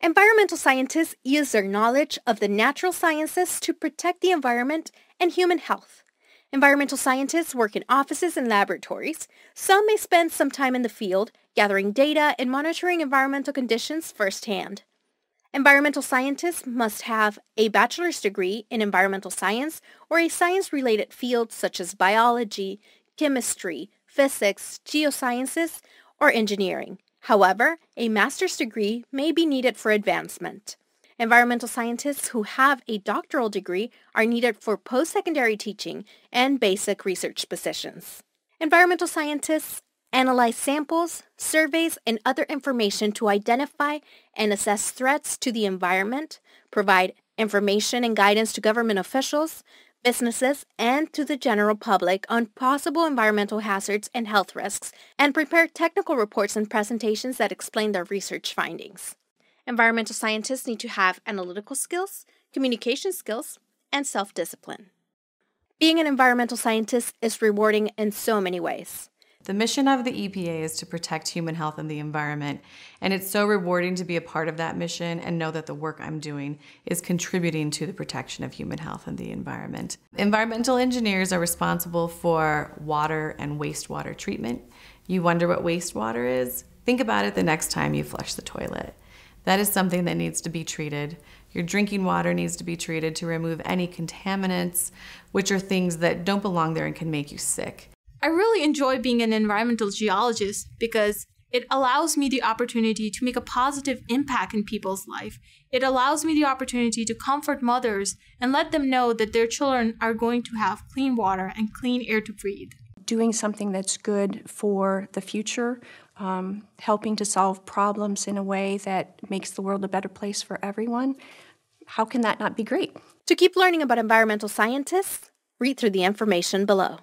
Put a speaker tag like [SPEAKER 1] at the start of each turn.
[SPEAKER 1] Environmental scientists use their knowledge of the natural sciences to protect the environment and human health. Environmental scientists work in offices and laboratories. Some may spend some time in the field, gathering data and monitoring environmental conditions firsthand. Environmental scientists must have a bachelor's degree in environmental science or a science-related field such as biology, chemistry, physics, geosciences, or engineering. However, a master's degree may be needed for advancement. Environmental scientists who have a doctoral degree are needed for post-secondary teaching and basic research positions. Environmental scientists analyze samples, surveys, and other information to identify and assess threats to the environment, provide information and guidance to government officials, businesses, and to the general public on possible environmental hazards and health risks, and prepare technical reports and presentations that explain their research findings. Environmental scientists need to have analytical skills, communication skills, and self-discipline. Being an environmental scientist is rewarding in so many ways.
[SPEAKER 2] The mission of the EPA is to protect human health and the environment, and it's so rewarding to be a part of that mission and know that the work I'm doing is contributing to the protection of human health and the environment. Environmental engineers are responsible for water and wastewater treatment. You wonder what wastewater is? Think about it the next time you flush the toilet. That is something that needs to be treated. Your drinking water needs to be treated to remove any contaminants, which are things that don't belong there and can make you sick.
[SPEAKER 3] I really enjoy being an environmental geologist because it allows me the opportunity to make a positive impact in people's life. It allows me the opportunity to comfort mothers and let them know that their children are going to have clean water and clean air to breathe.
[SPEAKER 4] Doing something that's good for the future, um, helping to solve problems in a way that makes the world a better place for everyone,
[SPEAKER 1] how can that not be great? To keep learning about environmental scientists, read through the information below.